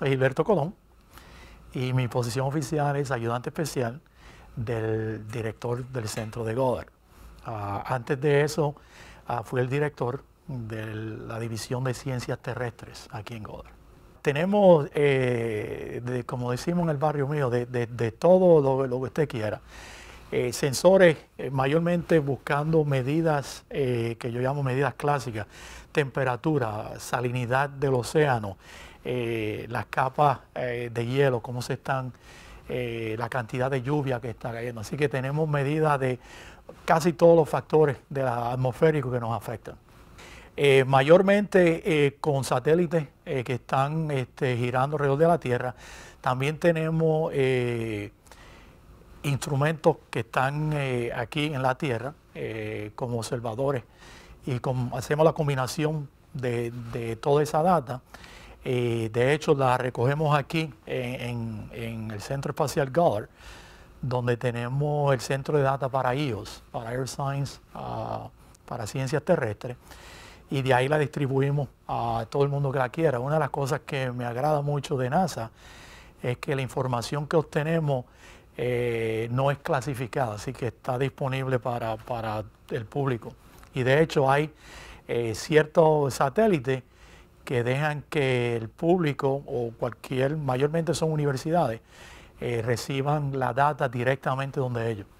soy Gilberto Colón y mi posición oficial es ayudante especial del director del centro de Goddard. Ah, antes de eso, ah, fui el director de la División de Ciencias Terrestres aquí en Goddard. Tenemos, eh, como decimos en el barrio mío, de, todo lo que usted quiera. Eh, sensores eh, mayormente buscando medidas eh, que yo llamo medidas clásicas, temperatura, salinidad del océano, las capas de hielo, cómo se están, la cantidad de lluvia que está cayendo. Así que tenemos medidas de casi todos los factores de atmosférico que nos afectan. mayormente con satélites que están este, girando alrededor de la Tierra, también tenemos instrumentos que están eh, aquí en la tierra eh, como observadores y hacemos la combinación de, toda esa data. Eh, de hecho, la recogemos aquí en, el Centro Espacial Goddard, donde tenemos el centro de data para IOS, para Air Science, ah, para ciencias terrestres, y de ahí la distribuimos a todo el mundo que la quiera. Una de las cosas que me agrada mucho de NASA es que la información que obtenemos eh, no es clasificada, así que está disponible para, el público. Y de hecho hay eh, ciertos satélites que dejan que el público o cualquier, mayormente son universidades, eh, reciban la data directamente donde ellos.